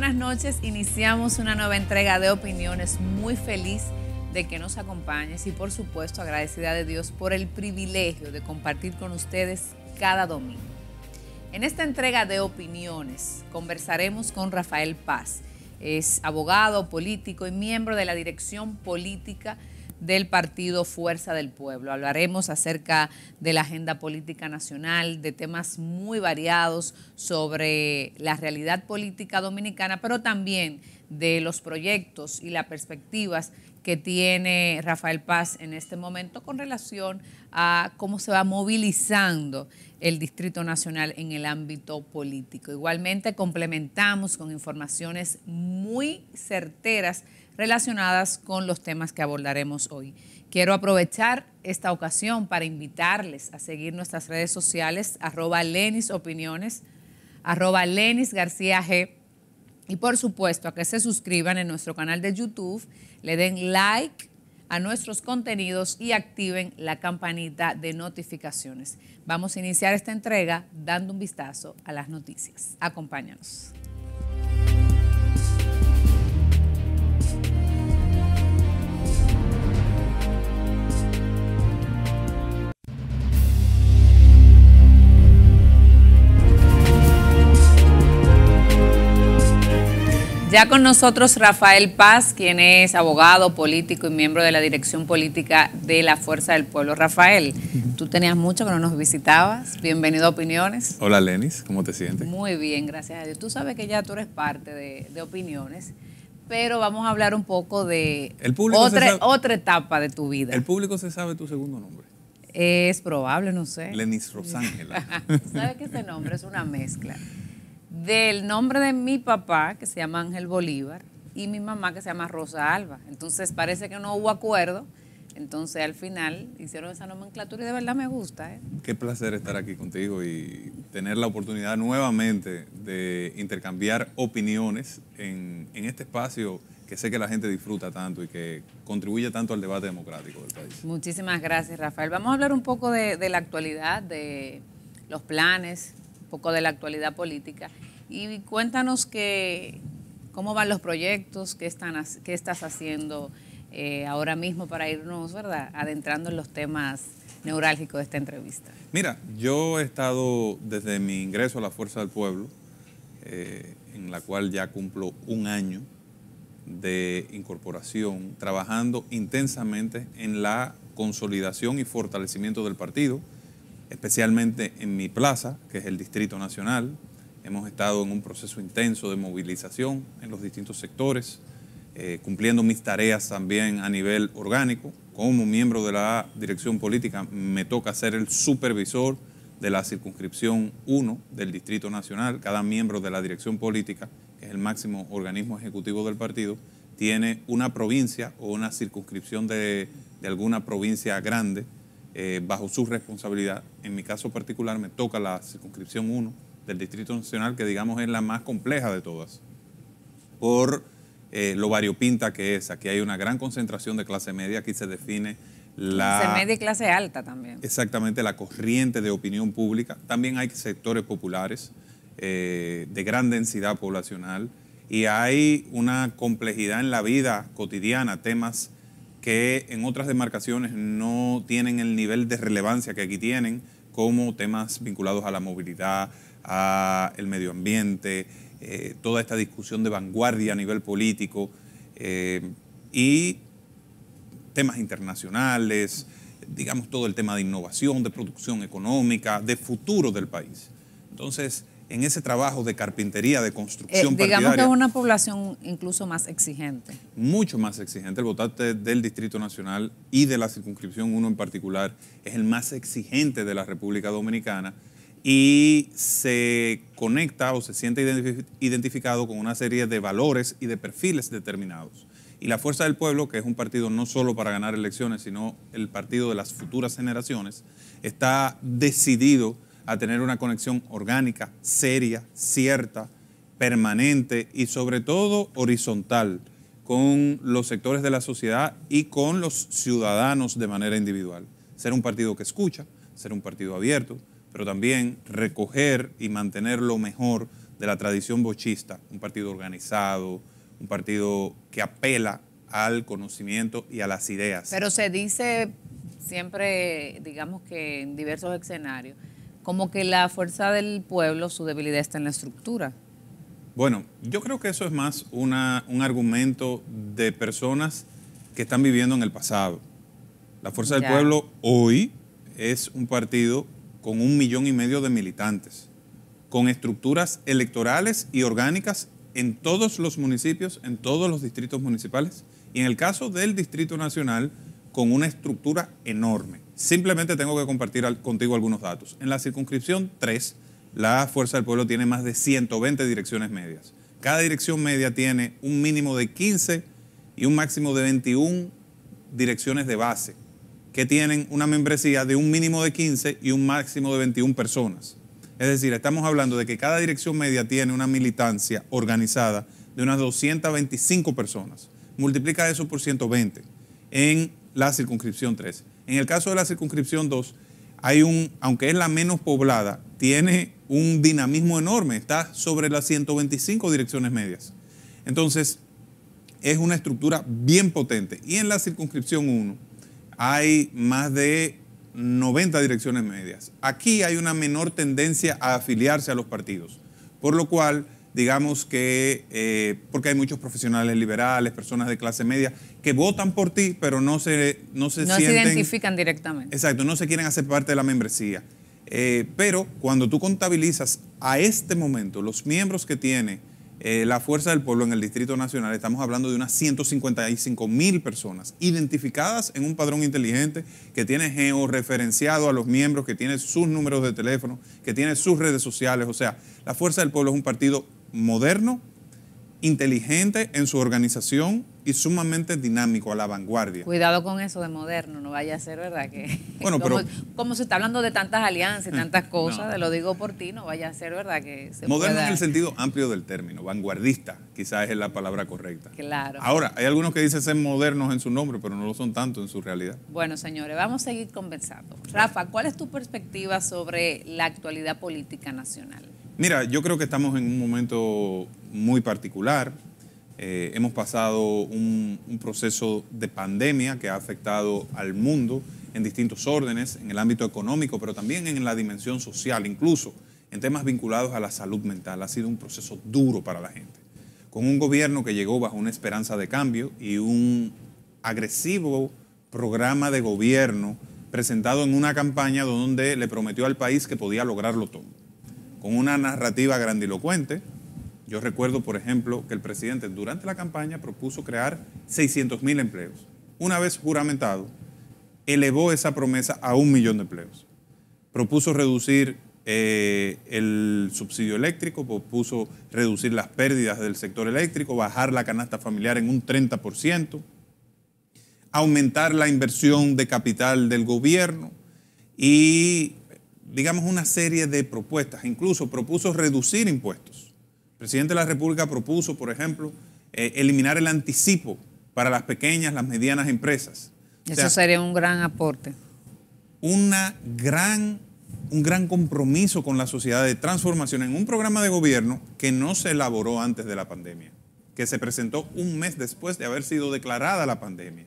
buenas noches. Iniciamos una nueva entrega de opiniones. Muy feliz de que nos acompañes y por supuesto agradecida de Dios por el privilegio de compartir con ustedes cada domingo. En esta entrega de opiniones conversaremos con Rafael Paz. Es abogado, político y miembro de la Dirección Política del partido Fuerza del Pueblo. Hablaremos acerca de la agenda política nacional, de temas muy variados sobre la realidad política dominicana, pero también de los proyectos y las perspectivas que tiene Rafael Paz en este momento con relación a cómo se va movilizando el Distrito Nacional en el ámbito político. Igualmente complementamos con informaciones muy certeras relacionadas con los temas que abordaremos hoy. Quiero aprovechar esta ocasión para invitarles a seguir nuestras redes sociales, arroba Lenis Opiniones, arroba Lenis García G. Y por supuesto a que se suscriban en nuestro canal de YouTube, le den like a nuestros contenidos y activen la campanita de notificaciones. Vamos a iniciar esta entrega dando un vistazo a las noticias. Acompáñanos. Ya con nosotros Rafael Paz, quien es abogado político y miembro de la Dirección Política de la Fuerza del Pueblo. Rafael, tú tenías mucho que no nos visitabas. Bienvenido a Opiniones. Hola Lenis, ¿cómo te sientes? Muy bien, gracias a Dios. Tú sabes que ya tú eres parte de, Opiniones, pero vamos a hablar un poco de otra, etapa de tu vida. ¿El público se sabe tu segundo nombre? Es probable, no sé. Lenis Rosángela. ¿Sabes que ese nombre es una mezcla? del nombre de mi papá, que se llama Ángel Bolívar, y mi mamá, que se llama Rosa Alba. Entonces parece que no hubo acuerdo. Entonces al final hicieron esa nomenclatura y de verdad me gusta. ¿eh? Qué placer estar aquí contigo y tener la oportunidad nuevamente de intercambiar opiniones en, este espacio que sé que la gente disfruta tanto y que contribuye tanto al debate democrático del país. Muchísimas gracias, Rafael. Vamos a hablar un poco de, de la actualidad, de los planes, un poco de la actualidad política. Y cuéntanos que, cómo van los proyectos, qué, estás haciendo eh, ahora mismo para irnos, ¿verdad?, adentrando en los temas neurálgicos de esta entrevista. Mira, yo he estado desde mi ingreso a la Fuerza del Pueblo, eh, en la cual ya cumplo un año de incorporación, trabajando intensamente en la consolidación y fortalecimiento del partido, especialmente en mi plaza, que es el Distrito Nacional, Hemos estado en un proceso intenso de movilización en los distintos sectores, eh, cumpliendo mis tareas también a nivel orgánico. Como miembro de la dirección política me toca ser el supervisor de la circunscripción 1 del Distrito Nacional. Cada miembro de la dirección política, que es el máximo organismo ejecutivo del partido, tiene una provincia o una circunscripción de, alguna provincia grande eh, bajo su responsabilidad. En mi caso particular me toca la circunscripción 1 del Distrito Nacional, que digamos es la más compleja de todas, por eh, lo variopinta que es. Aquí hay una gran concentración de clase media, aquí se define la... Clase media y clase alta también. Exactamente, la corriente de opinión pública. También hay sectores populares eh, de gran densidad poblacional y hay una complejidad en la vida cotidiana, temas que en otras demarcaciones no tienen el nivel de relevancia que aquí tienen, como temas vinculados a la movilidad, a el medio ambiente, eh, toda esta discusión de vanguardia a nivel político eh, y temas internacionales, digamos todo el tema de innovación, de producción económica, de futuro del país. Entonces, en ese trabajo de carpintería, de construcción eh, Digamos que es una población incluso más exigente. Mucho más exigente. El votante del Distrito Nacional y de la circunscripción 1 en particular es el más exigente de la República Dominicana y se conecta o se siente identificado con una serie de valores y de perfiles determinados. Y la Fuerza del Pueblo, que es un partido no solo para ganar elecciones, sino el partido de las futuras generaciones, está decidido a tener una conexión orgánica, seria, cierta, permanente y sobre todo horizontal con los sectores de la sociedad y con los ciudadanos de manera individual. Ser un partido que escucha, ser un partido abierto, pero también recoger y mantener lo mejor de la tradición bochista, un partido organizado, un partido que apela al conocimiento y a las ideas. Pero se dice siempre, digamos que en diversos escenarios, como que la fuerza del pueblo, su debilidad está en la estructura. Bueno, yo creo que eso es más un argumento de personas que están viviendo en el pasado. La fuerza del pueblo hoy es un partido con un millón y medio de militantes, con estructuras electorales y orgánicas en todos los municipios, en todos los distritos municipales y en el caso del Distrito Nacional con una estructura enorme. Simplemente tengo que compartir contigo algunos datos. En la circunscripción 3, la Fuerza del Pueblo tiene más de 120 direcciones medias. Cada dirección media tiene un mínimo de 15 y un máximo de 21 direcciones de base que tienen una membresía de un mínimo de 15 y un máximo de 21 personas. Es decir, estamos hablando de que cada dirección media tiene una militancia organizada de unas 225 personas. Multiplica eso por 120 en la circunscripción 3... En el caso de la circunscripción 2, hay un, aunque es la menos poblada, tiene un dinamismo enorme, está sobre las 125 direcciones medias. Entonces, es una estructura bien potente. Y en la circunscripción 1, hay más de 90 direcciones medias. Aquí hay una menor tendencia a afiliarse a los partidos, por lo cual digamos que, eh, porque hay muchos profesionales liberales, personas de clase media, que votan por ti, pero no se, no se sienten... No se identifican directamente. Exacto, no se quieren hacer parte de la membresía. Eh, pero cuando tú contabilizas a este momento los miembros que tiene eh, la Fuerza del Pueblo en el Distrito Nacional, estamos hablando de unas 155 mil personas identificadas en un padrón inteligente que tiene georreferenciado a los miembros, que tiene sus números de teléfono, que tiene sus redes sociales. O sea, la Fuerza del Pueblo es un partido moderno, inteligente en su organización, y sumamente dinámico, a la vanguardia. Cuidado con eso de moderno, no vaya a ser, ¿verdad? Que, bueno, pero, como se está hablando de tantas alianzas y mm, tantas cosas, te lo digo por ti, no vaya a ser, ¿verdad? Que se moderno en el sentido amplio del término, vanguardista, quizás es la palabra correcta. Claro. Ahora, hay algunos que dicen ser modernos en su nombre, pero no lo son tanto en su realidad. Bueno, señores, vamos a seguir conversando. Rafa, ¿cuál es tu perspectiva sobre la actualidad política nacional? Mira, yo creo que estamos en un momento muy particular eh, hemos pasado un, un, proceso de pandemia que ha afectado al mundo en distintos órdenes, en el ámbito económico, pero también en la dimensión social, incluso en temas vinculados a la salud mental. Ha sido un proceso duro para la gente. Con un gobierno que llegó bajo una esperanza de cambio y un agresivo programa de gobierno presentado en una campaña donde le prometió al país que podía lograrlo todo. Con una narrativa grandilocuente, yo recuerdo, por ejemplo, que el presidente durante la campaña propuso crear 600 mil empleos. Una vez juramentado, elevó esa promesa a un millón de empleos. Propuso reducir eh, el subsidio eléctrico, propuso reducir las pérdidas del sector eléctrico, bajar la canasta familiar en un 30%, aumentar la inversión de capital del gobierno y, digamos, una serie de propuestas. Incluso propuso reducir impuestos. El presidente de la República propuso, por ejemplo, eh, eliminar el anticipo para las pequeñas, las medianas empresas. Eso sería un gran aporte. Una gran, un gran compromiso con la sociedad de transformación en un programa de gobierno que no se elaboró antes de la pandemia, que se presentó un mes después de haber sido declarada la pandemia.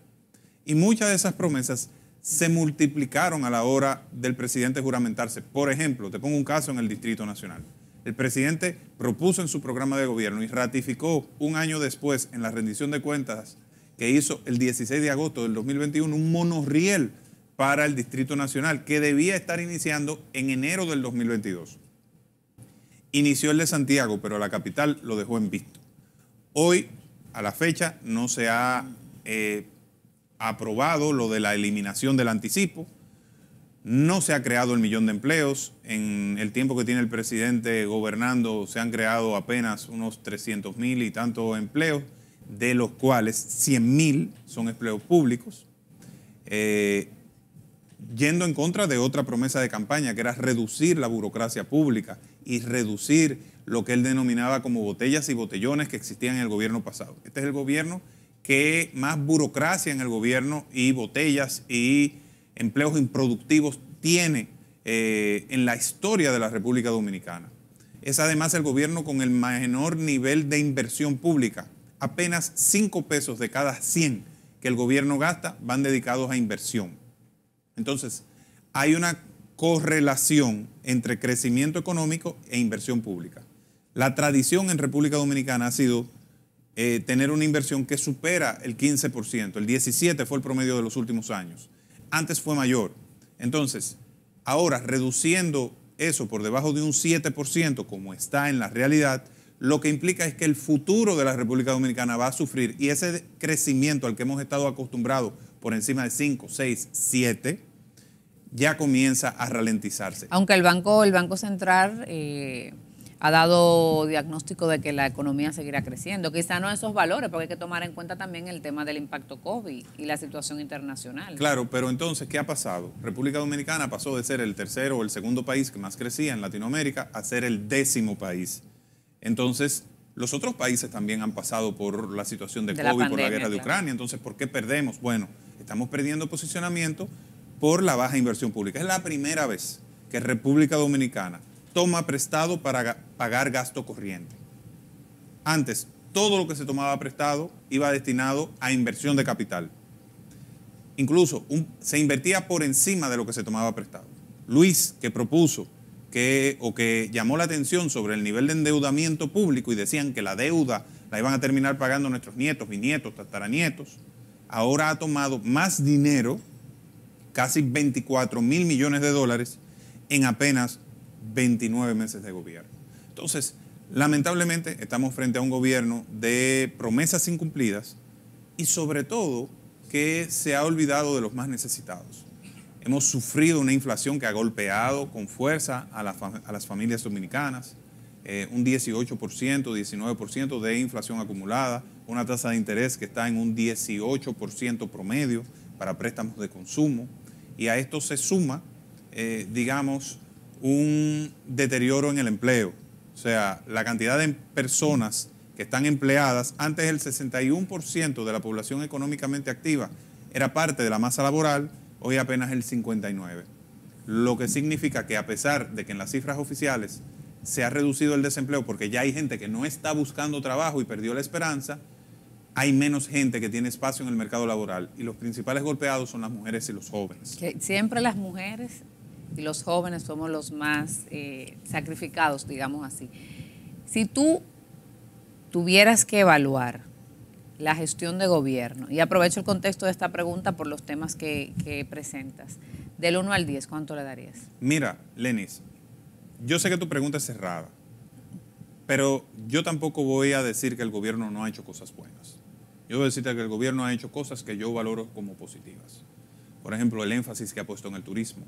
Y muchas de esas promesas se multiplicaron a la hora del presidente juramentarse. Por ejemplo, te pongo un caso en el Distrito Nacional. El presidente propuso en su programa de gobierno y ratificó un año después en la rendición de cuentas que hizo el 16 de agosto del 2021 un monorriel para el Distrito Nacional que debía estar iniciando en enero del 2022. Inició el de Santiago, pero la capital lo dejó en visto. Hoy, a la fecha, no se ha eh, aprobado lo de la eliminación del anticipo no se ha creado el millón de empleos. En el tiempo que tiene el presidente gobernando se han creado apenas unos 300 mil y tantos empleos, de los cuales 100.000 mil son empleos públicos. Eh, yendo en contra de otra promesa de campaña, que era reducir la burocracia pública y reducir lo que él denominaba como botellas y botellones que existían en el gobierno pasado. Este es el gobierno que más burocracia en el gobierno y botellas y empleos improductivos tiene eh, en la historia de la República Dominicana. Es además el gobierno con el menor nivel de inversión pública. Apenas 5 pesos de cada 100 que el gobierno gasta van dedicados a inversión. Entonces, hay una correlación entre crecimiento económico e inversión pública. La tradición en República Dominicana ha sido eh, tener una inversión que supera el 15%, el 17% fue el promedio de los últimos años antes fue mayor. Entonces, ahora reduciendo eso por debajo de un 7% como está en la realidad, lo que implica es que el futuro de la República Dominicana va a sufrir y ese crecimiento al que hemos estado acostumbrados por encima de 5, 6, 7, ya comienza a ralentizarse. Aunque el Banco, el banco Central... Eh, ha dado diagnóstico de que la economía seguirá creciendo. Quizá no esos valores, porque hay que tomar en cuenta también el tema del impacto COVID y la situación internacional. Claro, pero entonces, ¿qué ha pasado? República Dominicana pasó de ser el tercero o el segundo país que más crecía en Latinoamérica a ser el décimo país. Entonces, los otros países también han pasado por la situación de, COVID, por la guerra de Ucrania. Entonces, ¿por qué perdemos? Bueno, estamos perdiendo posicionamiento por la baja inversión pública. Es la primera vez que República Dominicana toma prestado para pagar gasto corriente. Antes, todo lo que se tomaba prestado iba destinado a inversión de capital. Incluso se invertía por encima de lo que se tomaba prestado. Luis, que propuso que, o que llamó la atención sobre el nivel de endeudamiento público y decían que la deuda la iban a terminar pagando nuestros nietos, bisnietos, tataranietos, ahora ha tomado más dinero, casi 24 mil millones de dólares, en apenas 29 meses de gobierno. Entonces, lamentablemente estamos frente a un gobierno de promesas incumplidas y sobre todo que se ha olvidado de los más necesitados. Hemos sufrido una inflación que ha golpeado con fuerza a, a las familias dominicanas, eh, un 18%, 19% de inflación acumulada, una tasa de interés que está en un 18% promedio para préstamos de consumo, y a esto se suma, eh, digamos, un deterioro en el empleo. O sea, la cantidad de personas que están empleadas, antes el 61% de la población económicamente activa era parte de la masa laboral, hoy apenas el 59%. Lo que significa que a pesar de que en las cifras oficiales se ha reducido el desempleo porque ya hay gente que no está buscando trabajo y perdió la esperanza, hay menos gente que tiene espacio en el mercado laboral y los principales golpeados son las mujeres y los jóvenes. siempre las mujeres y los jóvenes somos los más eh, sacrificados, digamos así. Si tú tuvieras que evaluar la gestión de gobierno, y aprovecho el contexto de esta pregunta por los temas que, que presentas, del 1 al 10, ¿cuánto le darías? Mira, Lenis, yo sé que tu pregunta es cerrada, pero yo tampoco voy a decir que el gobierno no ha hecho cosas buenas. Yo voy a decirte que el gobierno ha hecho cosas que yo valoro como positivas. Por ejemplo, el énfasis que ha puesto en el turismo,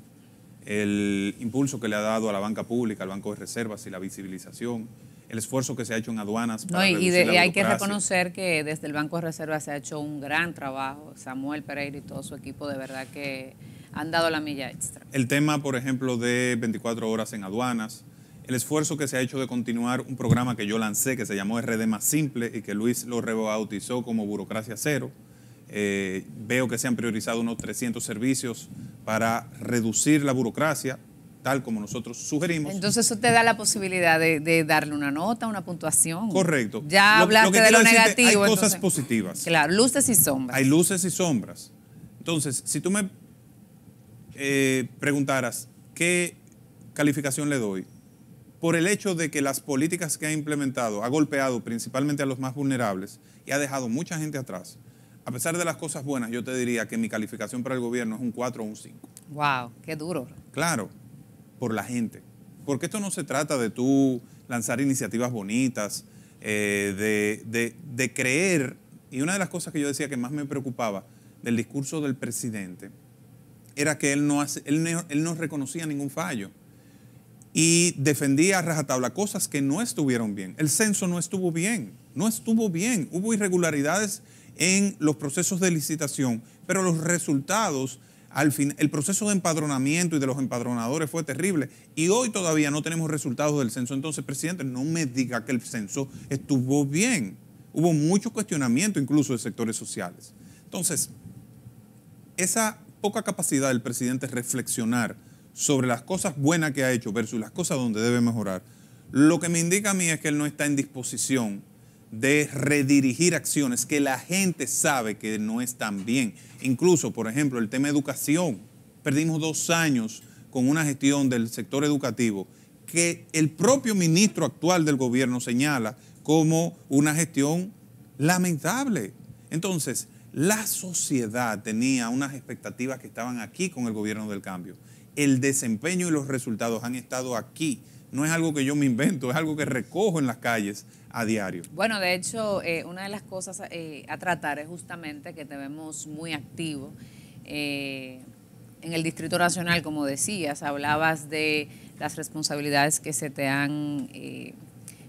el impulso que le ha dado a la banca pública, al Banco de Reservas y la visibilización, el esfuerzo que se ha hecho en aduanas. Para y, y hay que reconocer que desde el Banco de Reservas se ha hecho un gran trabajo. Samuel Pereira y todo su equipo de verdad que han dado la milla extra. El tema, por ejemplo, de 24 horas en aduanas, el esfuerzo que se ha hecho de continuar un programa que yo lancé que se llamó RD Más Simple y que Luis lo rebautizó como Burocracia Cero eh, veo que se han priorizado unos 300 servicios para reducir la burocracia, tal como nosotros sugerimos. Entonces eso te da la posibilidad de, darle una nota, una puntuación. Correcto. Ya lo, hablaste de lo negativo. Hay cosas positivas. Claro, luces y sombras. Hay luces y sombras. Entonces, si tú me eh, preguntaras qué calificación le doy, por el hecho de que las políticas que ha implementado ha golpeado principalmente a los más vulnerables y ha dejado mucha gente atrás, a pesar de las cosas buenas, yo te diría que mi calificación para el gobierno es un 4 o un 5. ¡Wow! ¡Qué duro! Claro, por la gente. Porque esto no se trata de tú lanzar iniciativas bonitas, eh, de, de creer. Y una de las cosas que yo decía que más me preocupaba del discurso del presidente era que él no, hace, él no, él no reconocía ningún fallo y defendía a rajatabla cosas que no estuvieron bien. El censo no estuvo bien, no estuvo bien. Hubo irregularidades en los procesos de licitación, pero los resultados, al fin, el proceso de empadronamiento y de los empadronadores fue terrible y hoy todavía no tenemos resultados del censo. Entonces, presidente, no me diga que el censo estuvo bien. Hubo mucho cuestionamiento incluso de sectores sociales. Entonces, esa poca capacidad del presidente de reflexionar sobre las cosas buenas que ha hecho versus las cosas donde debe mejorar, lo que me indica a mí es que él no está en disposición de redirigir acciones que la gente sabe que no están bien. Incluso, por ejemplo, el tema educación. Perdimos dos años con una gestión del sector educativo que el propio ministro actual del gobierno señala como una gestión lamentable. Entonces, la sociedad tenía unas expectativas que estaban aquí con el gobierno del cambio. El desempeño y los resultados han estado aquí. No es algo que yo me invento, es algo que recojo en las calles a diario. Bueno, de hecho, eh, una de las cosas eh, a tratar es justamente que te vemos muy activo. Eh, en el Distrito Nacional, como decías, hablabas de las responsabilidades que se te han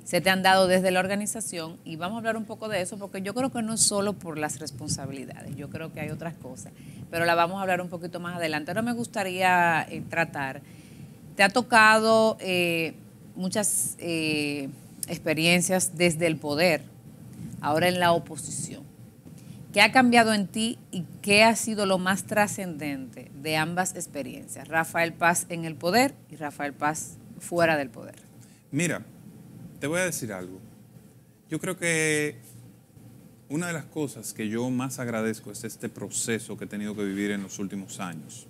se te han dado desde la organización y vamos a hablar un poco de eso porque yo creo que no es solo por las responsabilidades, yo creo que hay otras cosas, pero la vamos a hablar un poquito más adelante. Ahora me gustaría tratar, te ha tocado muchas experiencias desde el poder, ahora en la oposición. ¿Qué ha cambiado en ti y qué ha sido lo más trascendente de ambas experiencias? Rafael Paz en el poder y Rafael Paz fuera del poder. Mira, te voy a decir algo. Yo creo que una de las cosas que yo más agradezco es este proceso que he tenido que vivir en los últimos años,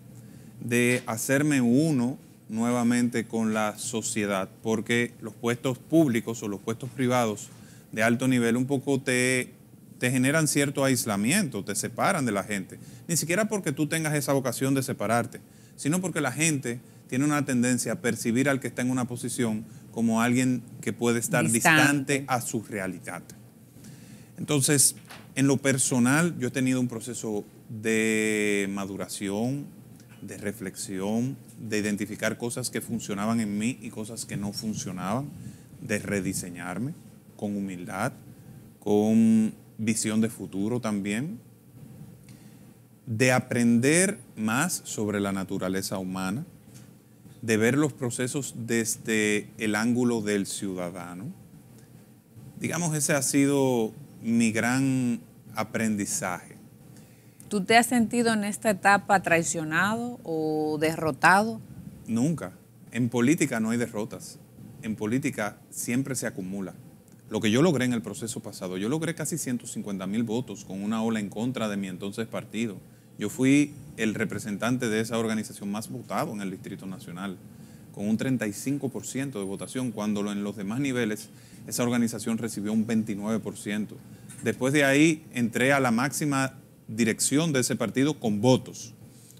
de hacerme uno nuevamente con la sociedad, porque los puestos públicos o los puestos privados de alto nivel un poco te, te generan cierto aislamiento, te separan de la gente. Ni siquiera porque tú tengas esa vocación de separarte, sino porque la gente tiene una tendencia a percibir al que está en una posición como alguien que puede estar distante, distante a su realidad. Entonces, en lo personal, yo he tenido un proceso de maduración, de reflexión, de identificar cosas que funcionaban en mí y cosas que no funcionaban, de rediseñarme con humildad, con visión de futuro también, de aprender más sobre la naturaleza humana, de ver los procesos desde el ángulo del ciudadano. Digamos, ese ha sido mi gran aprendizaje ¿Tú te has sentido en esta etapa traicionado o derrotado? Nunca. En política no hay derrotas. En política siempre se acumula. Lo que yo logré en el proceso pasado, yo logré casi 150 mil votos con una ola en contra de mi entonces partido. Yo fui el representante de esa organización más votado en el Distrito Nacional, con un 35% de votación, cuando en los demás niveles esa organización recibió un 29%. Después de ahí entré a la máxima dirección de ese partido con votos.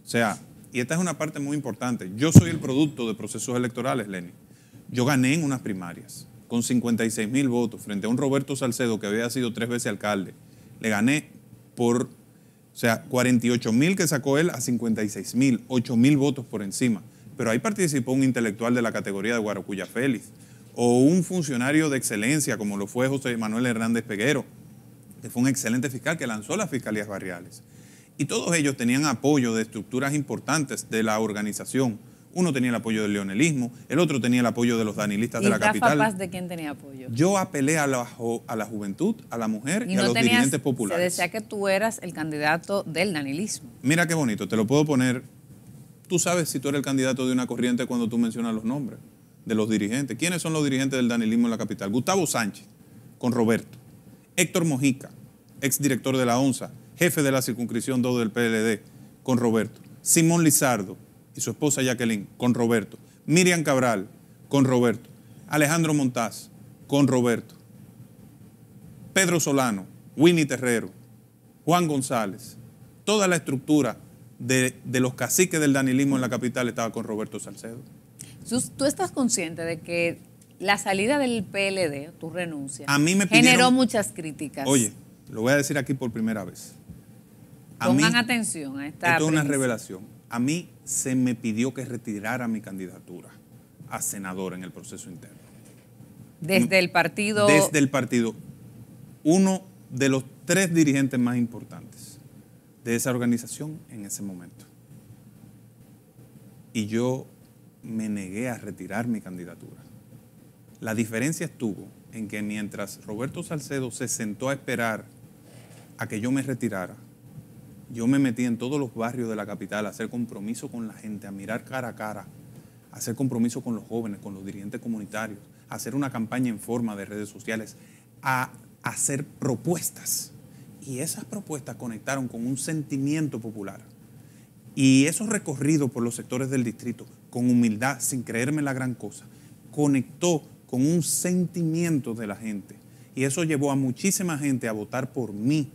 O sea, y esta es una parte muy importante, yo soy el producto de procesos electorales, Lenny. Yo gané en unas primarias con 56 mil votos frente a un Roberto Salcedo que había sido tres veces alcalde. Le gané por, o sea, 48 mil que sacó él a 56 mil, 8 mil votos por encima. Pero ahí participó un intelectual de la categoría de Guaracuya Félix o un funcionario de excelencia como lo fue José Manuel Hernández Peguero fue un excelente fiscal que lanzó las fiscalías barriales. Y todos ellos tenían apoyo de estructuras importantes de la organización. Uno tenía el apoyo del leonelismo, el otro tenía el apoyo de los danilistas de la capital. capital. Paz de quién tenía apoyo? Yo apelé a la, a la juventud, a la mujer y, a los dirigentes populares. Se decía que tú eras el candidato del danilismo. Mira qué bonito, te lo puedo poner. Tú sabes si tú eres el candidato de una corriente cuando tú mencionas los nombres de los dirigentes. ¿Quiénes son los dirigentes del danilismo en la capital? Gustavo Sánchez con Roberto. Héctor Mojica, exdirector de la ONSA, jefe de la circunscripción 2 del PLD, con Roberto. Simón Lizardo y su esposa Jacqueline, con Roberto. Miriam Cabral, con Roberto. Alejandro Montaz, con Roberto. Pedro Solano, Winnie Terrero, Juan González. Toda la estructura de, de los caciques del danilismo en la capital estaba con Roberto Salcedo. ¿Tú estás consciente de que la salida del PLD, tu renuncia, a mí me generó muchas críticas. Oye, lo voy a decir aquí por primera vez. A atención a esta. Esto es una revelación. A mí se me pidió que retirara mi candidatura a senador en el proceso interno. Desde el partido. Desde el partido. Uno de los tres dirigentes más importantes de esa organización en ese momento. Y yo me negué a retirar mi candidatura. La diferencia estuvo en que mientras Roberto Salcedo se sentó a esperar a que yo me retirara, yo me metí en todos los barrios de la capital a hacer compromiso con la gente, a mirar cara a cara, a hacer compromiso con los jóvenes, con los dirigentes comunitarios, a hacer una campaña en forma de redes sociales, a hacer propuestas. Y esas propuestas conectaron con un sentimiento popular. Y esos recorridos por los sectores del distrito, con humildad, sin creerme la gran cosa, conectó con un sentimiento de la gente. Y eso llevó a muchísima gente a votar por mí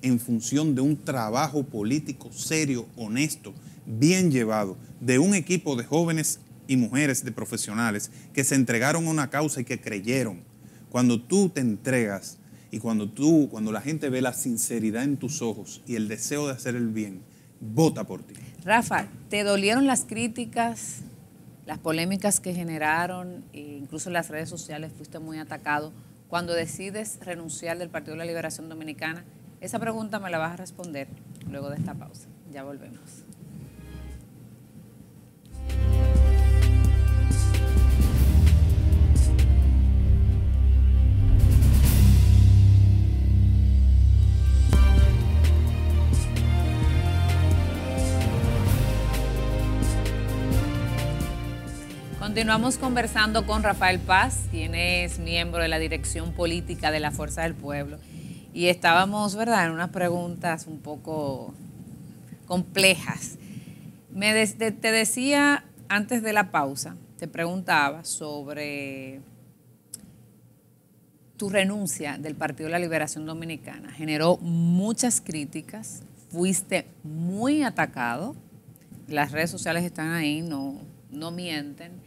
en función de un trabajo político serio, honesto, bien llevado, de un equipo de jóvenes y mujeres, de profesionales, que se entregaron a una causa y que creyeron. Cuando tú te entregas y cuando tú, cuando la gente ve la sinceridad en tus ojos y el deseo de hacer el bien, vota por ti. Rafa, ¿te dolieron las críticas? las polémicas que generaron, e incluso en las redes sociales fuiste muy atacado, cuando decides renunciar del Partido de la Liberación Dominicana, esa pregunta me la vas a responder luego de esta pausa. Ya volvemos. Continuamos conversando con Rafael Paz, quien es miembro de la Dirección Política de la Fuerza del Pueblo. Y estábamos, ¿verdad?, en unas preguntas un poco complejas. Me te decía antes de la pausa, te preguntaba sobre tu renuncia del Partido de la Liberación Dominicana. Generó muchas críticas, fuiste muy atacado, las redes sociales están ahí, no, no mienten.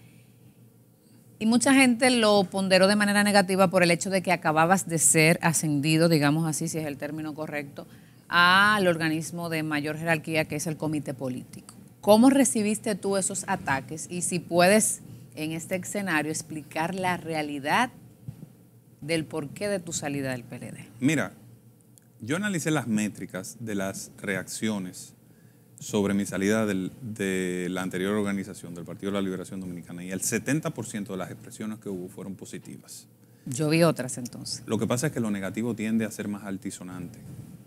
Y mucha gente lo ponderó de manera negativa por el hecho de que acababas de ser ascendido, digamos así, si es el término correcto, al organismo de mayor jerarquía que es el comité político. ¿Cómo recibiste tú esos ataques? Y si puedes, en este escenario, explicar la realidad del porqué de tu salida del PLD. Mira, yo analicé las métricas de las reacciones sobre mi salida de la anterior organización, del Partido de la Liberación Dominicana, y el 70% de las expresiones que hubo fueron positivas. Yo vi otras entonces. Lo que pasa es que lo negativo tiende a ser más altisonante,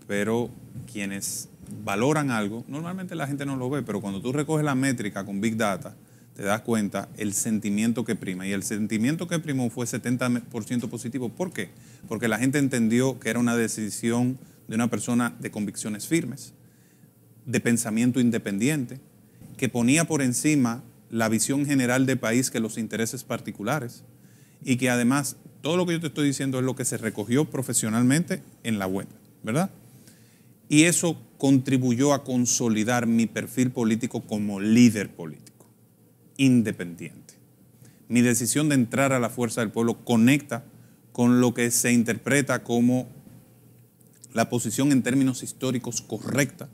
pero quienes valoran algo, normalmente la gente no lo ve, pero cuando tú recoges la métrica con Big Data, te das cuenta el sentimiento que prima. Y el sentimiento que primó fue 70% positivo. ¿Por qué? Porque la gente entendió que era una decisión de una persona de convicciones firmes de pensamiento independiente, que ponía por encima la visión general de país que los intereses particulares y que además todo lo que yo te estoy diciendo es lo que se recogió profesionalmente en la web, ¿verdad? Y eso contribuyó a consolidar mi perfil político como líder político, independiente. Mi decisión de entrar a la fuerza del pueblo conecta con lo que se interpreta como la posición en términos históricos correcta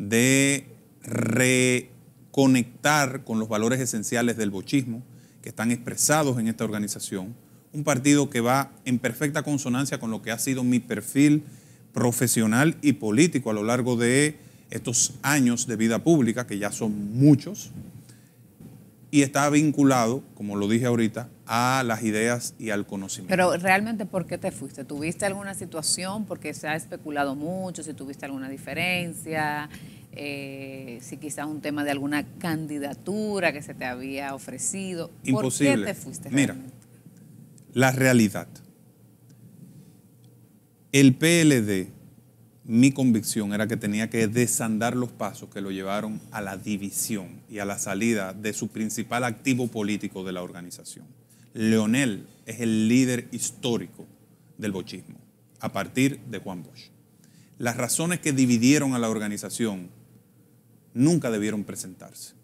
de reconectar con los valores esenciales del bochismo que están expresados en esta organización. Un partido que va en perfecta consonancia con lo que ha sido mi perfil profesional y político a lo largo de estos años de vida pública, que ya son muchos, y está vinculado, como lo dije ahorita, a las ideas y al conocimiento. Pero realmente, ¿por qué te fuiste? ¿Tuviste alguna situación? Porque se ha especulado mucho, si tuviste alguna diferencia, eh, si quizás un tema de alguna candidatura que se te había ofrecido. Imposible. ¿Por qué te fuiste? Mira, la realidad. El PLD mi convicción era que tenía que desandar los pasos que lo llevaron a la división y a la salida de su principal activo político de la organización. Leonel es el líder histórico del bochismo, a partir de Juan Bosch. Las razones que dividieron a la organización nunca debieron presentarse.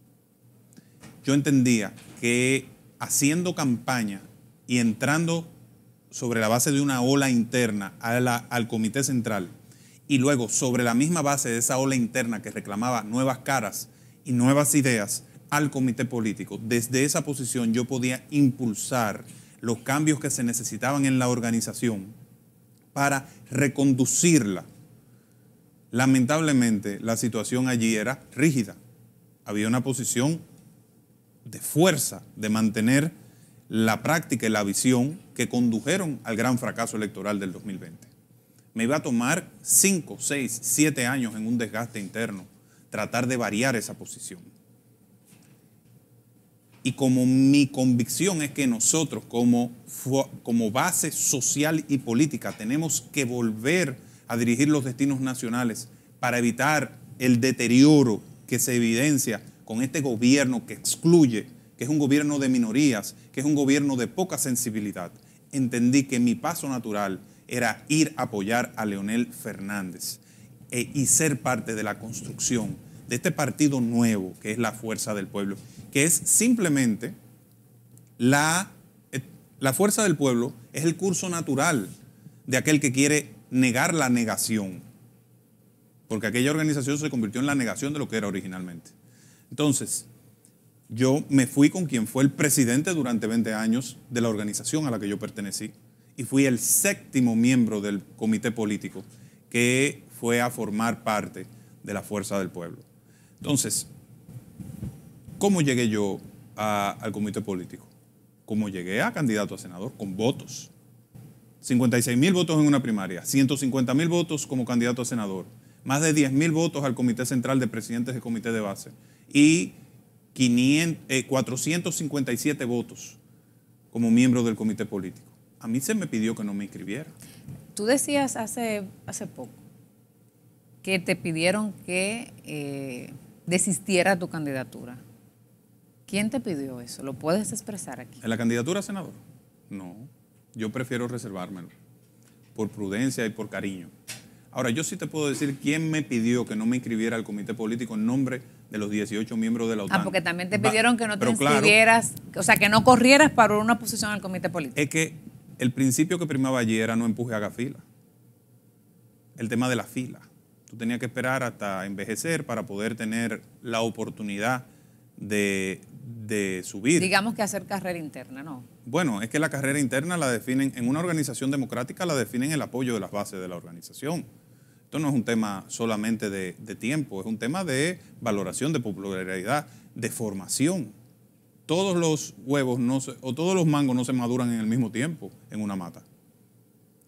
Yo entendía que haciendo campaña y entrando sobre la base de una ola interna al Comité Central, y luego sobre la misma base de esa ola interna que reclamaba nuevas caras y nuevas ideas al comité político, desde esa posición yo podía impulsar los cambios que se necesitaban en la organización para reconducirla. Lamentablemente la situación allí era rígida. Había una posición de fuerza, de mantener la práctica y la visión que condujeron al gran fracaso electoral del 2020. Me iba a tomar 5, 6, 7 años en un desgaste interno tratar de variar esa posición. Y como mi convicción es que nosotros como, como base social y política tenemos que volver a dirigir los destinos nacionales para evitar el deterioro que se evidencia con este gobierno que excluye, que es un gobierno de minorías, que es un gobierno de poca sensibilidad, entendí que mi paso natural era ir a apoyar a Leonel Fernández eh, y ser parte de la construcción de este partido nuevo que es la Fuerza del Pueblo, que es simplemente la, eh, la Fuerza del Pueblo, es el curso natural de aquel que quiere negar la negación, porque aquella organización se convirtió en la negación de lo que era originalmente. Entonces, yo me fui con quien fue el presidente durante 20 años de la organización a la que yo pertenecí, y fui el séptimo miembro del comité político que fue a formar parte de la Fuerza del Pueblo. Entonces, ¿cómo llegué yo al comité político? ¿Cómo llegué a candidato a senador? Con votos. 56 mil votos en una primaria, 150 mil votos como candidato a senador, más de 10 mil votos al Comité Central de Presidentes del Comité de Base y 457 eh, votos como miembro del comité político a mí se me pidió que no me inscribiera. Tú decías hace, hace poco que te pidieron que eh, desistiera tu candidatura. ¿Quién te pidió eso? ¿Lo puedes expresar aquí? ¿En la candidatura a senador? No, yo prefiero reservármelo por prudencia y por cariño. Ahora, yo sí te puedo decir quién me pidió que no me inscribiera al comité político en nombre de los 18 miembros de la ah, OTAN. Ah, porque también te pidieron que no te inscribieras, o sea, que no corrieras para una posición al comité político. Es que el principio que primaba allí era no empuje haga fila. El tema de la fila. Tú tenías que esperar hasta envejecer para poder tener la oportunidad de, subir. Digamos que hacer carrera interna, ¿no? Bueno, es que la carrera interna la definen, en una organización democrática la definen el apoyo de las bases de la organización. Esto no es un tema solamente de tiempo, es un tema de valoración, de popularidad, de formación todos los huevos no o todos los mangos no se maduran en el mismo tiempo en una mata.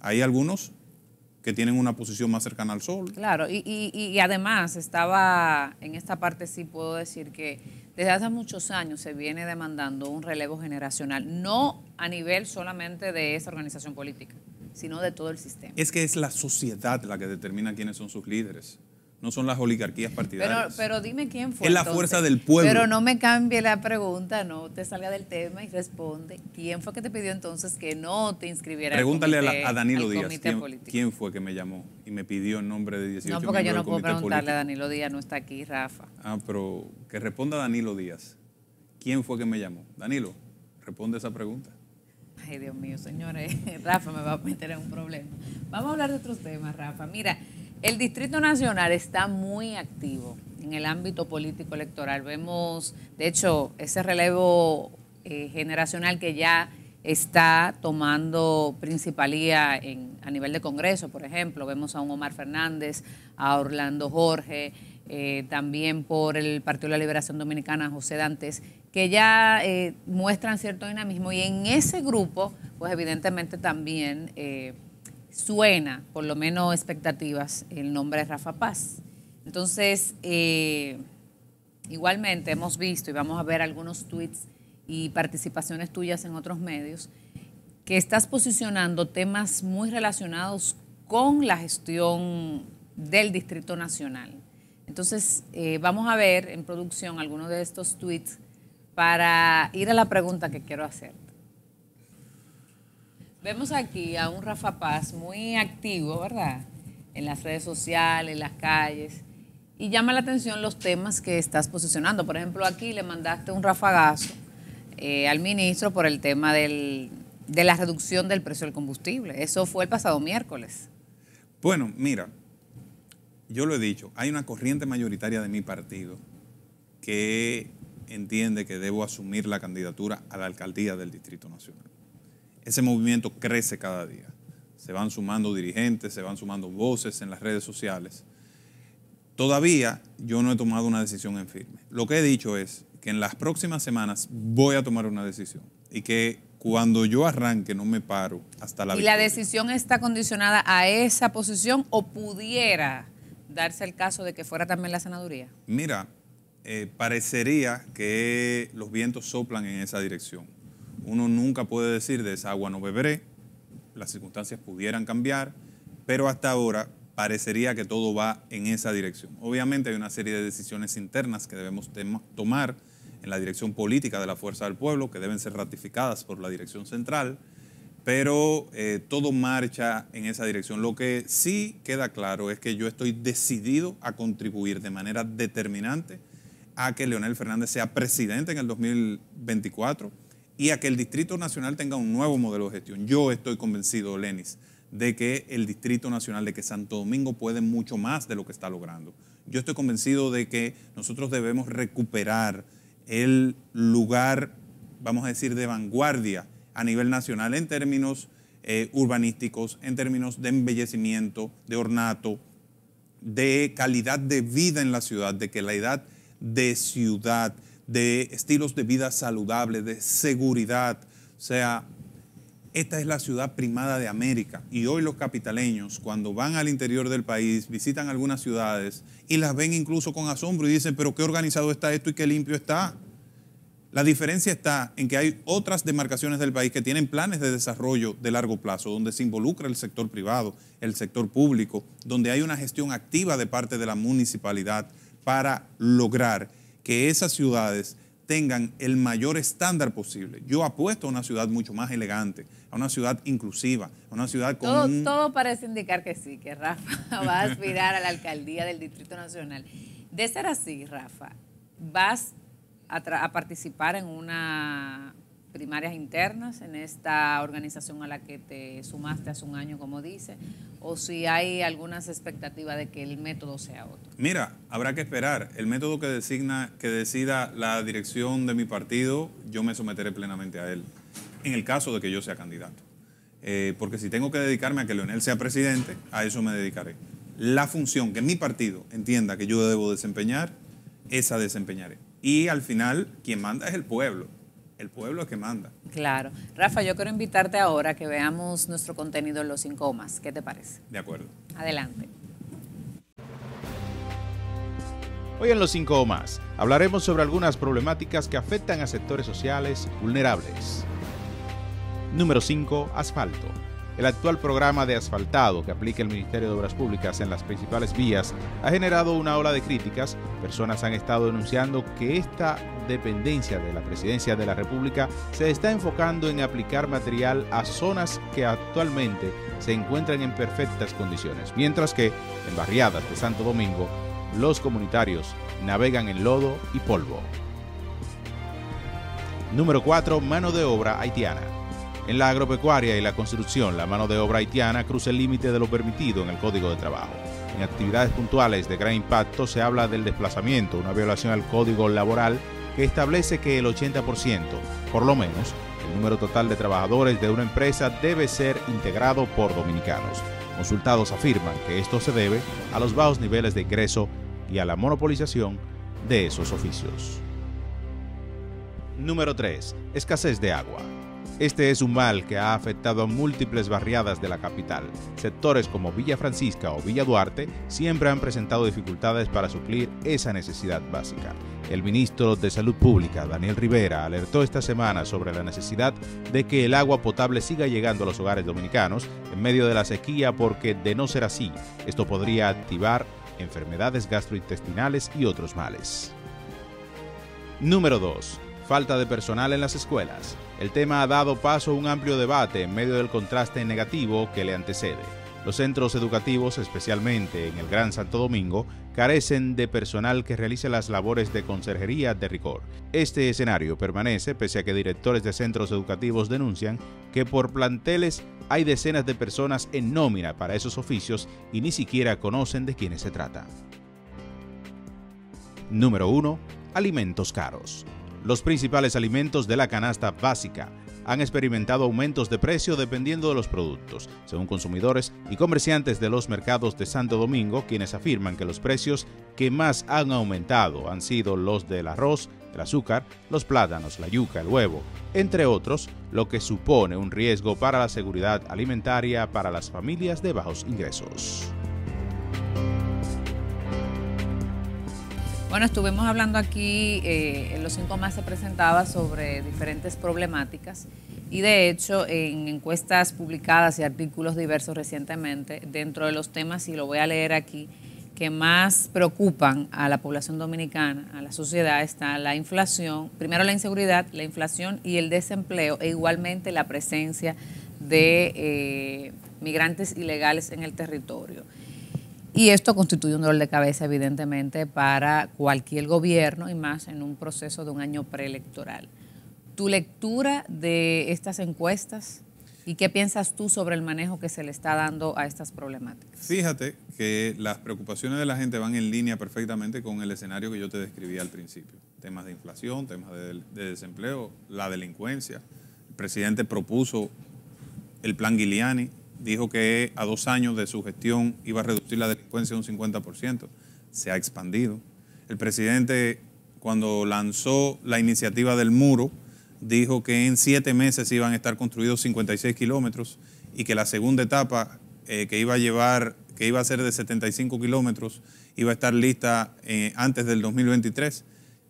Hay algunos que tienen una posición más cercana al sol. Claro, y, y, y, además estaba, en esta parte sí puedo decir que desde hace muchos años se viene demandando un relevo generacional, no a nivel solamente de esa organización política, sino de todo el sistema. Es que es la sociedad la que determina quiénes son sus líderes no son las oligarquías partidarias. Pero, dime quién fue. Es la fuerza del pueblo. Pero no me cambie la pregunta, no te salga del tema y responde. ¿Quién fue que te pidió entonces que no te inscribiera? Pregúntale al comité, a, a, Danilo Díaz. ¿quién, fue que me llamó y me pidió en nombre de 18 No, porque yo no puedo preguntarle a Danilo Díaz, no está aquí, Rafa. Ah, pero que responda Danilo Díaz. ¿Quién fue que me llamó? Danilo, responde esa pregunta. Ay, Dios mío, señores, Rafa me va a meter en un problema. Vamos a hablar de otros temas, Rafa. Mira. El Distrito Nacional está muy activo en el ámbito político electoral. Vemos, de hecho, ese relevo eh, generacional que ya está tomando principalía a nivel de Congreso, por ejemplo. Vemos a un Omar Fernández, a Orlando Jorge, eh, también por el Partido de la Liberación Dominicana, José Dantes, que ya eh, muestran cierto dinamismo. Y en ese grupo, pues evidentemente también suena, por lo menos expectativas, el nombre de Rafa Paz. Entonces, eh, igualmente hemos visto y vamos a ver algunos tweets y participaciones tuyas en otros medios que estás posicionando temas muy relacionados con la gestión del Distrito Nacional. Entonces, eh, vamos a ver en producción algunos de estos tweets para ir a la pregunta que quiero hacer. Vemos aquí a un Rafa Paz muy activo, ¿verdad? En las redes sociales, en las calles. Y llama la atención los temas que estás posicionando. Por ejemplo, aquí le mandaste un rafagazo eh, al ministro por el tema de la reducción del precio del combustible. Eso fue el pasado miércoles. Bueno, mira, yo lo he dicho, hay una corriente mayoritaria de mi partido que entiende que debo asumir la candidatura a la alcaldía del Distrito Nacional ese movimiento crece cada día. Se van sumando dirigentes, se van sumando voces en las redes sociales. Todavía yo no he tomado una decisión en firme. Lo que he dicho es que en las próximas semanas voy a tomar una decisión y que cuando yo arranque no me paro hasta la... ¿Y la decisión está condicionada a esa posición o pudiera darse el caso de que fuera también la senaduría? Mira, eh, parecería que los vientos soplan en esa dirección uno nunca puede decir de esa agua no beberé, las circunstancias pudieran cambiar, pero hasta ahora parecería que todo va en esa dirección. Obviamente hay una serie de decisiones internas que debemos tomar en la dirección política de la Fuerza del Pueblo, que deben ser ratificadas por la dirección central, pero eh, todo marcha en esa dirección. Lo que sí queda claro es que yo estoy decidido a contribuir de manera determinante a que Leonel Fernández sea presidente en el 2024 y a que el Distrito Nacional tenga un nuevo modelo de gestión. Yo estoy convencido, Lenis, de que el Distrito Nacional, de que Santo Domingo puede mucho más de lo que está logrando. Yo estoy convencido de que nosotros debemos recuperar el lugar, vamos a decir, de vanguardia a nivel nacional en términos eh, urbanísticos, en términos de embellecimiento, de ornato, de calidad de vida en la ciudad, de que la edad de ciudad, de estilos de vida saludables, de seguridad. O sea, esta es la ciudad primada de América y hoy los capitaleños cuando van al interior del país, visitan algunas ciudades y las ven incluso con asombro y dicen, pero qué organizado está esto y qué limpio está. La diferencia está en que hay otras demarcaciones del país que tienen planes de desarrollo de largo plazo, donde se involucra el sector privado, el sector público, donde hay una gestión activa de parte de la municipalidad para lograr que esas ciudades tengan el mayor estándar posible. Yo apuesto a una ciudad mucho más elegante, a una ciudad inclusiva, a una ciudad con... Todo, parece indicar que sí, que Rafa va a aspirar a la alcaldía del Distrito Nacional. De ser así, Rafa, vas a participar en una primarias internas en esta organización a la que te sumaste hace un año, como dice, o si hay algunas expectativas de que el método sea otro. Mira, habrá que esperar. El método que designa, que decida la dirección de mi partido, yo me someteré plenamente a él, en el caso de que yo sea candidato. Eh, porque si tengo que dedicarme a que Leonel sea presidente, a eso me dedicaré. La función que mi partido entienda que yo debo desempeñar, esa desempeñaré. Y al final, quien manda es el pueblo el pueblo que manda. Claro. Rafa, yo quiero invitarte ahora a que veamos nuestro contenido en los Omas. ¿Qué te parece? De acuerdo. Adelante. Hoy en Los Más hablaremos sobre algunas problemáticas que afectan a sectores sociales vulnerables. Número 5. Asfalto. El actual programa de asfaltado que aplica el Ministerio de Obras Públicas en las principales vías ha generado una ola de críticas. Personas han estado denunciando que esta dependencia de la Presidencia de la República se está enfocando en aplicar material a zonas que actualmente se encuentran en perfectas condiciones, mientras que en barriadas de Santo Domingo los comunitarios navegan en lodo y polvo. Número 4. Mano de obra haitiana. En la agropecuaria y la construcción, la mano de obra haitiana cruza el límite de lo permitido en el Código de Trabajo. En actividades puntuales de gran impacto se habla del desplazamiento, una violación al Código Laboral que establece que el 80%, por lo menos, el número total de trabajadores de una empresa debe ser integrado por dominicanos. Consultados afirman que esto se debe a los bajos niveles de ingreso y a la monopolización de esos oficios. Número 3. Escasez de agua. Este es un mal que ha afectado a múltiples barriadas de la capital. Sectores como Villa Francisca o Villa Duarte siempre han presentado dificultades para suplir esa necesidad básica. El ministro de Salud Pública, Daniel Rivera, alertó esta semana sobre la necesidad de que el agua potable siga llegando a los hogares dominicanos en medio de la sequía porque de no ser así, esto podría activar enfermedades gastrointestinales y otros males. Número 2. Falta de personal en las escuelas. El tema ha dado paso a un amplio debate en medio del contraste negativo que le antecede. Los centros educativos, especialmente en el Gran Santo Domingo, carecen de personal que realice las labores de conserjería de rigor. Este escenario permanece pese a que directores de centros educativos denuncian que por planteles hay decenas de personas en nómina para esos oficios y ni siquiera conocen de quiénes se trata. Número 1. Alimentos caros. Los principales alimentos de la canasta básica han experimentado aumentos de precio dependiendo de los productos, según consumidores y comerciantes de los mercados de Santo Domingo, quienes afirman que los precios que más han aumentado han sido los del arroz, el azúcar, los plátanos, la yuca, el huevo, entre otros, lo que supone un riesgo para la seguridad alimentaria para las familias de bajos ingresos. Bueno, estuvimos hablando aquí, eh, en los cinco más se presentaba sobre diferentes problemáticas y de hecho en encuestas publicadas y artículos diversos recientemente, dentro de los temas, y lo voy a leer aquí, que más preocupan a la población dominicana, a la sociedad, está la inflación, primero la inseguridad, la inflación y el desempleo, e igualmente la presencia de eh, migrantes ilegales en el territorio. Y esto constituye un dolor de cabeza, evidentemente, para cualquier gobierno y más en un proceso de un año preelectoral. ¿Tu lectura de estas encuestas y qué piensas tú sobre el manejo que se le está dando a estas problemáticas? Fíjate que las preocupaciones de la gente van en línea perfectamente con el escenario que yo te describí al principio. Temas de inflación, temas de, desempleo, la delincuencia. El presidente propuso el plan Guiliani, dijo que a dos años de su gestión iba a reducir la delincuencia un 50%. Se ha expandido. El presidente, cuando lanzó la iniciativa del muro, dijo que en siete meses iban a estar construidos 56 kilómetros y que la segunda etapa eh, que iba a llevar, que iba a ser de 75 kilómetros, iba a estar lista eh, antes del 2023.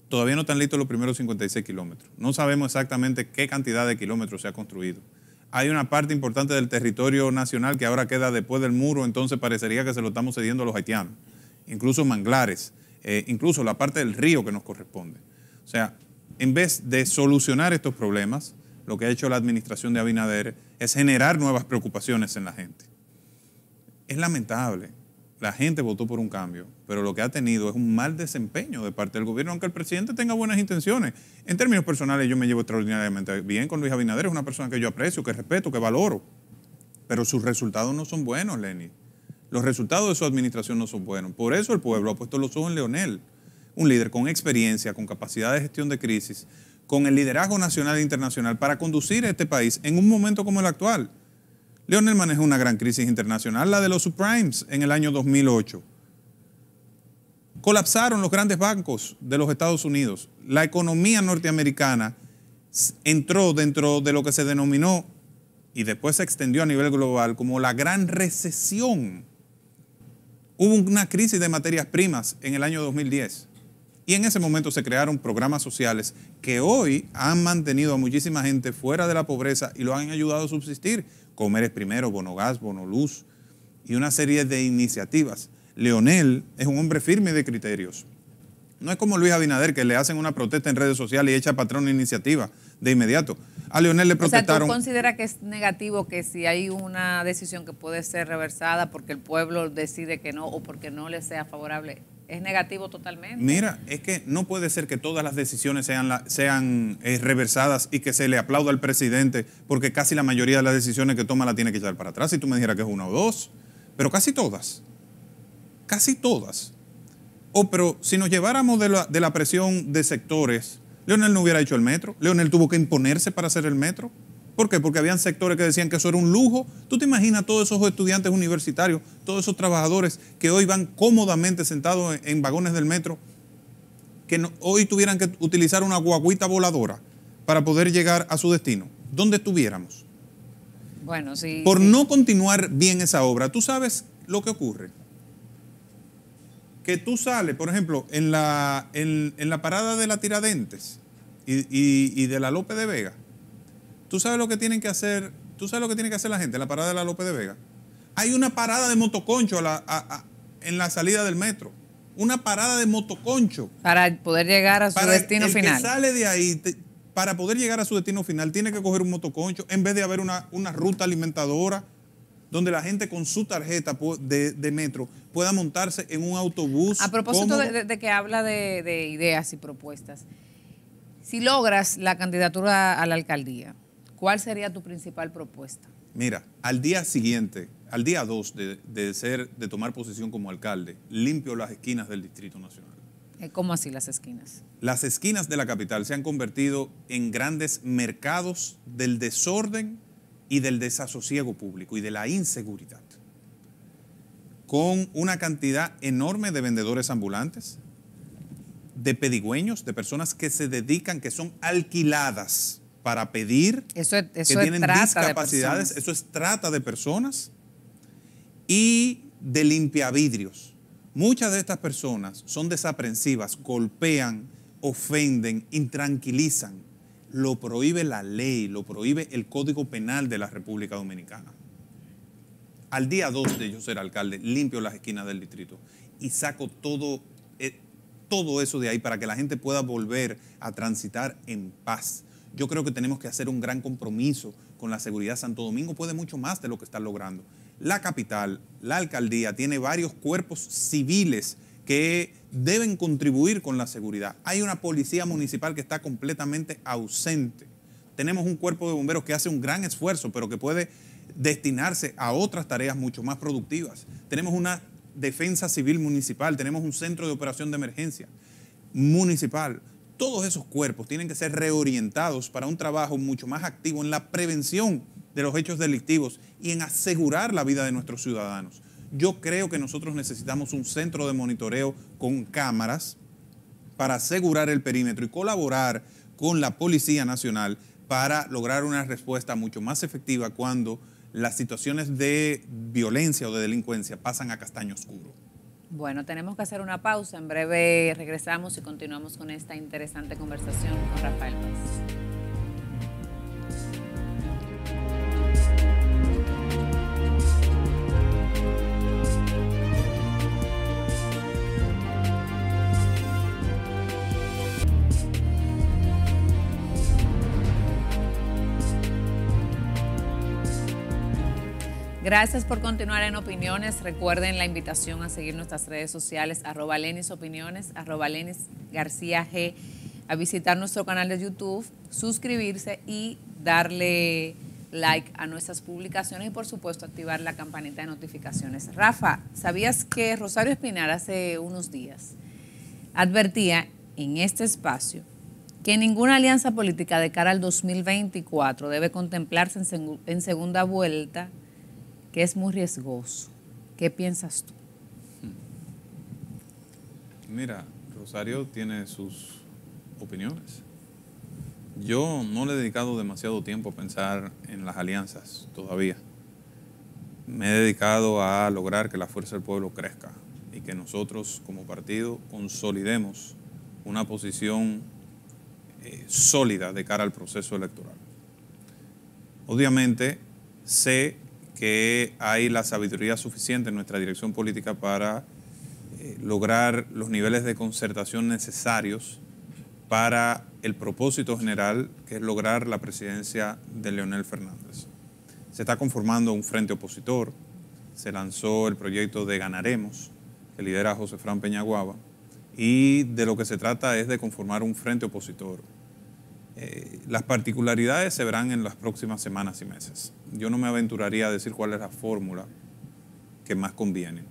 Todavía no están listos los primeros 56 kilómetros. No sabemos exactamente qué cantidad de kilómetros se ha construido hay una parte importante del territorio nacional que ahora queda después del muro, entonces parecería que se lo estamos cediendo a los haitianos, incluso manglares, eh, incluso la parte del río que nos corresponde. O sea, en vez de solucionar estos problemas, lo que ha hecho la administración de Abinader es generar nuevas preocupaciones en la gente. Es lamentable la gente votó por un cambio, pero lo que ha tenido es un mal desempeño de parte del gobierno, aunque el presidente tenga buenas intenciones. En términos personales, yo me llevo extraordinariamente bien con Luis Abinader, es una persona que yo aprecio, que respeto, que valoro, pero sus resultados no son buenos, Lenny. Los resultados de su administración no son buenos. Por eso el pueblo ha puesto los ojos en Leonel, un líder con experiencia, con capacidad de gestión de crisis, con el liderazgo nacional e internacional para conducir a este país en un momento como el actual Leonel manejó una gran crisis internacional, la de los subprimes en el año 2008. Colapsaron los grandes bancos de los Estados Unidos. La economía norteamericana entró dentro de lo que se denominó y después se extendió a nivel global como la gran recesión. Hubo una crisis de materias primas en el año 2010. Y en ese momento se crearon programas sociales que hoy han mantenido a muchísima gente fuera de la pobreza y lo han ayudado a subsistir. Comer es primero, bono luz y una serie de iniciativas. Leonel es un hombre firme de criterios. No es como Luis Abinader que le hacen una protesta en redes sociales y echa patrón una iniciativa de inmediato. A Leonel le protestaron. considera que es negativo que si hay una decisión que puede ser reversada porque el pueblo decide que no o porque no le sea favorable, es negativo totalmente. Mira, es que no puede ser que todas las decisiones sean, sean eh, reversadas y que se le aplauda al presidente, porque casi la mayoría de las decisiones que toma la tiene que echar para atrás. Si tú me dijeras que es una o dos, pero casi todas. Casi todas. Oh, pero si nos lleváramos de la, de la presión de sectores, Leonel no hubiera hecho el metro, Leonel tuvo que imponerse para hacer el metro. ¿Por qué? Porque habían sectores que decían que eso era un lujo. ¿Tú te imaginas todos esos estudiantes universitarios, todos esos trabajadores que hoy van cómodamente sentados en, vagones del metro, que hoy tuvieran que utilizar una guaguita voladora para poder llegar a su destino? ¿Dónde estuviéramos? Bueno, sí. Por no continuar bien esa obra, tú sabes lo que ocurre. Que tú sales, por ejemplo, en la, en, la parada de la Tiradentes y, y de la Lope de Vega, ¿Tú sabes lo que tienen que hacer? ¿Tú sabes lo que tiene que hacer la gente en la parada de la López de Vega? Hay una parada de motoconcho en la salida del metro. Una parada de motoconcho. Para poder llegar a su destino final. Que sale de ahí, para poder llegar a su destino final, tiene que coger un motoconcho en vez de haber una, ruta alimentadora donde la gente con su tarjeta de, metro pueda montarse en un autobús. A propósito de, que habla de, ideas y propuestas, si logras la candidatura a la alcaldía, ¿Cuál sería tu principal propuesta? Mira, al día siguiente, al día 2 de, ser, de tomar posición como alcalde, limpio las esquinas del Distrito Nacional. Eh, ¿Cómo así las esquinas? Las esquinas de la capital se han convertido en grandes mercados del desorden y del desasosiego público y de la inseguridad. Con una cantidad enorme de vendedores ambulantes, de pedigüeños, de personas que se dedican, que son alquiladas para pedir, que tienen discapacidades, eso es trata de personas y de limpiavidrios... Muchas de estas personas son desaprensivas, golpean, ofenden, intranquilizan. Lo prohíbe la ley, lo prohíbe el Código Penal de la República Dominicana. Al día 2 de yo ser alcalde, limpio las esquinas del distrito y saco todo, eh, todo eso de ahí para que la gente pueda volver a transitar en paz yo creo que tenemos que hacer un gran compromiso con la seguridad. Santo Domingo puede mucho más de lo que está logrando. La capital, la alcaldía, tiene varios cuerpos civiles que deben contribuir con la seguridad. Hay una policía municipal que está completamente ausente. Tenemos un cuerpo de bomberos que hace un gran esfuerzo, pero que puede destinarse a otras tareas mucho más productivas. Tenemos una defensa civil municipal, tenemos un centro de operación de emergencia municipal todos esos cuerpos tienen que ser reorientados para un trabajo mucho más activo en la prevención de los hechos delictivos y en asegurar la vida de nuestros ciudadanos. Yo creo que nosotros necesitamos un centro de monitoreo con cámaras para asegurar el perímetro y colaborar con la Policía Nacional para lograr una respuesta mucho más efectiva cuando las situaciones de violencia o de delincuencia pasan a castaño oscuro. Bueno, tenemos que hacer una pausa. En breve regresamos y continuamos con esta interesante conversación con Rafael Paz. Gracias por continuar en Opiniones. Recuerden la invitación a seguir nuestras redes sociales, arroba Lenis Opiniones, arroba Lenis García G, a visitar nuestro canal de YouTube, suscribirse y darle like a nuestras publicaciones y por supuesto activar la campanita de notificaciones. Rafa, ¿sabías que Rosario Espinar hace unos días advertía en este espacio que ninguna alianza política de cara al 2024 debe contemplarse en, en segunda vuelta? es muy riesgoso. ¿Qué piensas tú? Hmm. Mira, Rosario tiene sus opiniones. Yo no le he dedicado demasiado tiempo a pensar en las alianzas todavía. Me he dedicado a lograr que la fuerza del pueblo crezca y que nosotros como partido consolidemos una posición eh, sólida de cara al proceso electoral. Obviamente sé que hay la sabiduría suficiente en nuestra dirección política para eh, lograr los niveles de concertación necesarios para el propósito general, que es lograr la presidencia de Leonel Fernández. Se está conformando un frente opositor, se lanzó el proyecto de Ganaremos, que lidera José Fran Peñaguaba, y de lo que se trata es de conformar un frente opositor, eh, las particularidades se verán en las próximas semanas y meses. Yo no me aventuraría a decir cuál es la fórmula que más conviene.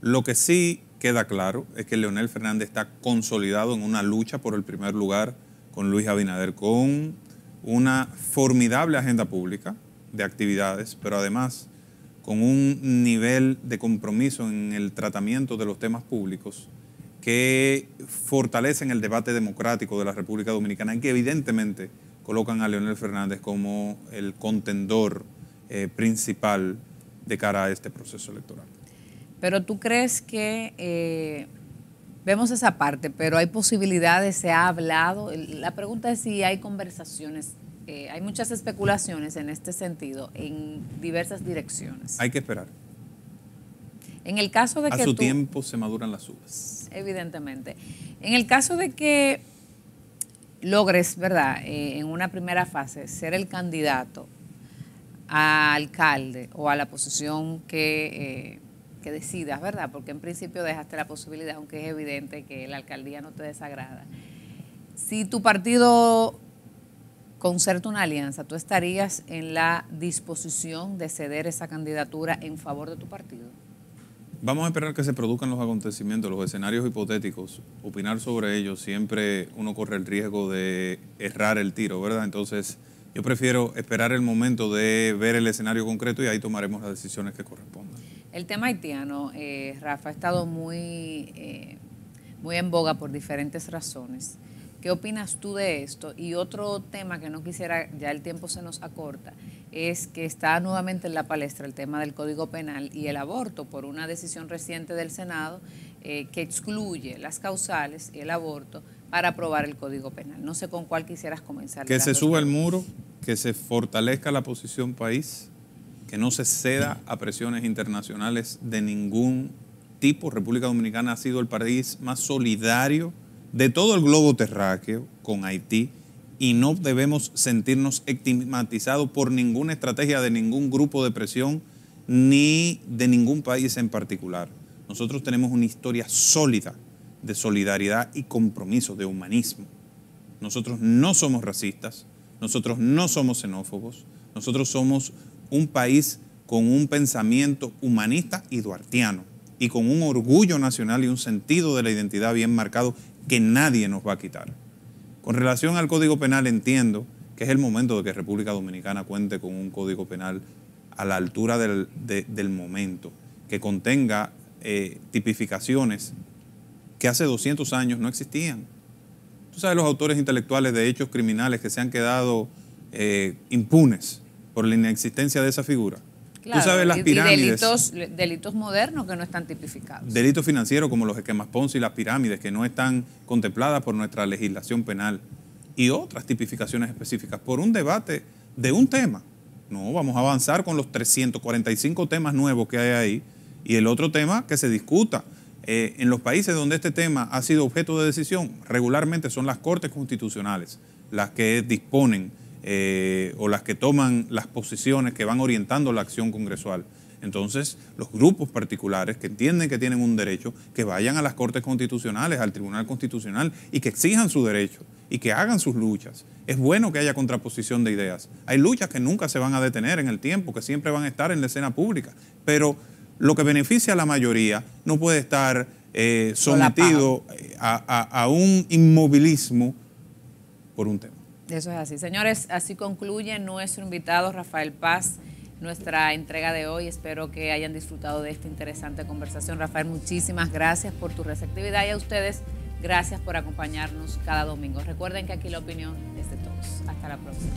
Lo que sí queda claro es que Leonel Fernández está consolidado en una lucha por el primer lugar con Luis Abinader, con una formidable agenda pública de actividades, pero además con un nivel de compromiso en el tratamiento de los temas públicos que fortalecen el debate democrático de la República Dominicana y que evidentemente colocan a Leonel Fernández como el contendor eh, principal de cara a este proceso electoral. Pero tú crees que eh, vemos esa parte, pero hay posibilidades, se ha hablado. La pregunta es si hay conversaciones, eh, hay muchas especulaciones en este sentido, en diversas direcciones. Hay que esperar. En el caso de a que su tiempo se maduran las uvas. Evidentemente. En el caso de que logres, ¿verdad?, eh, en una primera fase ser el candidato a alcalde o a la posición que, eh, que decidas, ¿verdad? Porque en principio dejaste la posibilidad, aunque es evidente que la alcaldía no te desagrada. Si tu partido concerta una alianza, ¿tú estarías en la disposición de ceder esa candidatura en favor de tu partido? Vamos a esperar que se produzcan los acontecimientos, los escenarios hipotéticos. Opinar sobre ellos, siempre uno corre el riesgo de errar el tiro, ¿verdad? Entonces, yo prefiero esperar el momento de ver el escenario concreto y ahí tomaremos las decisiones que correspondan. El tema haitiano, eh, Rafa, ha estado muy, eh, muy en boga por diferentes razones. ¿Qué opinas tú de esto? Y otro tema que no quisiera, ya el tiempo se nos acorta, es que está nuevamente en la palestra el tema del Código Penal y el aborto por una decisión reciente del Senado eh, que excluye las causales y el aborto para aprobar el Código Penal. No sé con cuál quisieras comenzar. Que se suba el muro, que se fortalezca la posición país, que no se ceda a presiones internacionales de ningún tipo. República Dominicana ha sido el país más solidario de todo el globo terráqueo con Haití y no debemos sentirnos estigmatizados por ninguna estrategia de ningún grupo de presión ni de ningún país en particular. Nosotros tenemos una historia sólida de solidaridad y compromiso, de humanismo. Nosotros no somos racistas, nosotros no somos xenófobos, nosotros somos un país con un pensamiento humanista y duartiano y con un orgullo nacional y un sentido de la identidad bien marcado que nadie nos va a quitar. Con relación al Código Penal, entiendo que es el momento de que República Dominicana cuente con un Código Penal a la altura del, momento, que contenga eh, tipificaciones que hace 200 años no existían. Tú sabes los autores intelectuales de hechos criminales que se han quedado eh, impunes por la inexistencia de esa figura. Tú sabes las pirámides. delitos, modernos que no están tipificados. Delitos financieros como los esquemas Ponce y las pirámides que no están contempladas por nuestra legislación penal y otras tipificaciones específicas por un debate de un tema. No, vamos a avanzar con los 345 temas nuevos que hay ahí y el otro tema que se discuta. Eh, en los países donde este tema ha sido objeto de decisión, regularmente son las cortes constitucionales las que disponen eh, o las que toman las posiciones que van orientando la acción congresual. Entonces, los grupos particulares que entienden que tienen un derecho, que vayan a las Cortes Constitucionales, al Tribunal Constitucional y que exijan su derecho y que hagan sus luchas. Es bueno que haya contraposición de ideas. Hay luchas que nunca se van a detener en el tiempo, que siempre van a estar en la escena pública, pero lo que beneficia a la mayoría no puede estar eh, sometido a un inmovilismo por un tema. Eso es así. Señores, así concluye nuestro invitado Rafael Paz nuestra entrega de hoy. Espero que hayan disfrutado de esta interesante conversación. Rafael, muchísimas gracias por tu receptividad y a ustedes, gracias por acompañarnos cada domingo. Recuerden que aquí la opinión es de todos. Hasta la próxima.